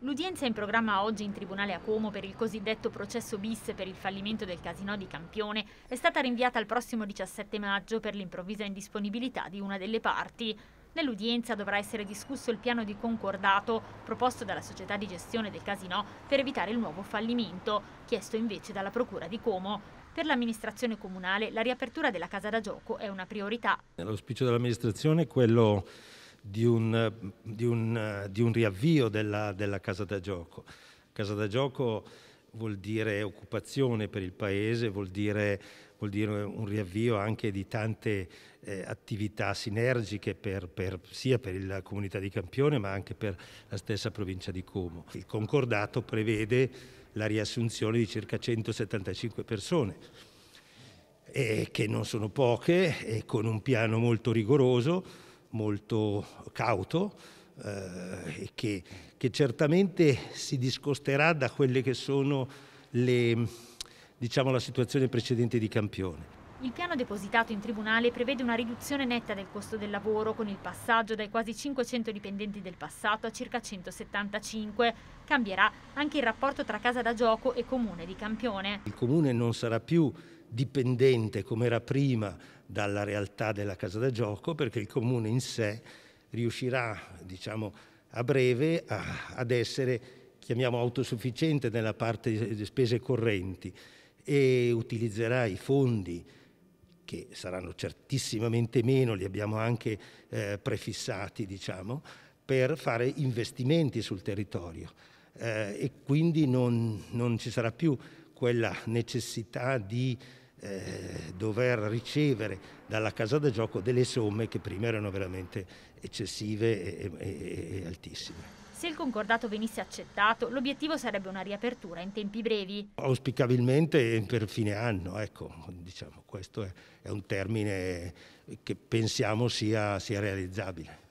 L'udienza in programma oggi in Tribunale a Como per il cosiddetto processo bis per il fallimento del casino di Campione è stata rinviata al prossimo 17 maggio per l'improvvisa indisponibilità di una delle parti. Nell'udienza dovrà essere discusso il piano di concordato proposto dalla società di gestione del casino per evitare il nuovo fallimento, chiesto invece dalla Procura di Como. Per l'amministrazione comunale la riapertura della casa da gioco è una priorità. L'auspicio dell'amministrazione è quello di un, di un, di un riavvio della, della, casa da gioco. Casa da gioco vuol dire occupazione per il Paese, vuol dire, vuol dire un riavvio anche di tante eh, attività sinergiche per, per, sia per la comunità di Campione ma anche per la stessa provincia di Como. Il concordato prevede la riassunzione di circa 175 persone, eh, che non sono poche, e con un piano molto rigoroso molto cauto eh, e che, che, certamente si discosterà da quelle che sono le, diciamo, la situazione precedente di campione. Il piano depositato in tribunale prevede una riduzione netta del costo del lavoro con il passaggio dai quasi 500 dipendenti del passato a circa 175. Cambierà anche il rapporto tra casa da gioco e comune di campione. Il comune non sarà più dipendente come era prima dalla realtà della casa da gioco perché il comune in sé riuscirà diciamo, a breve a, ad essere chiamiamo autosufficiente nella parte delle spese correnti e utilizzerà i fondi che saranno certissimamente meno, li abbiamo anche eh, prefissati, diciamo, per fare investimenti sul territorio. Eh, e quindi non, non, ci sarà più quella necessità di eh, dover ricevere dalla casa da gioco delle somme che prima erano veramente eccessive e, e, e altissime. Se il concordato venisse accettato, l'obiettivo sarebbe una riapertura in tempi brevi. Auspicabilmente per fine anno, ecco, diciamo, questo è, è un termine che pensiamo sia, sia realizzabile.